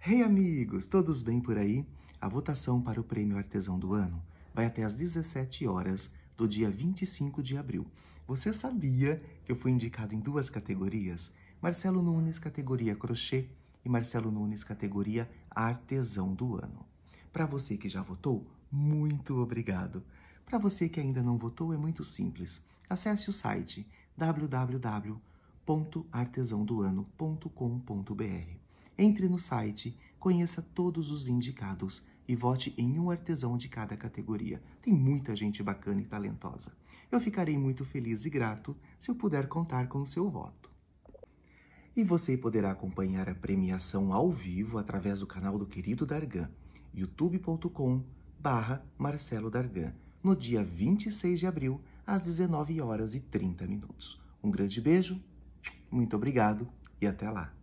Hey amigos, todos bem por aí? A votação para o Prêmio Artesão do Ano vai até às 17 horas do dia 25 de abril. Você sabia que eu fui indicado em duas categorias? Marcelo Nunes, categoria crochê, e Marcelo Nunes, categoria artesão do ano. Para você que já votou, muito obrigado. Para você que ainda não votou, é muito simples. Acesse o site www.artesãodoano.com.br. Entre no site, conheça todos os indicados e vote em um artesão de cada categoria. Tem muita gente bacana e talentosa. Eu ficarei muito feliz e grato se eu puder contar com o seu voto. E você poderá acompanhar a premiação ao vivo através do canal do querido Dargan, youtube.com barra Marcelo Dargan, no dia 26 de abril, às 19 horas e 30 minutos. Um grande beijo, muito obrigado e até lá!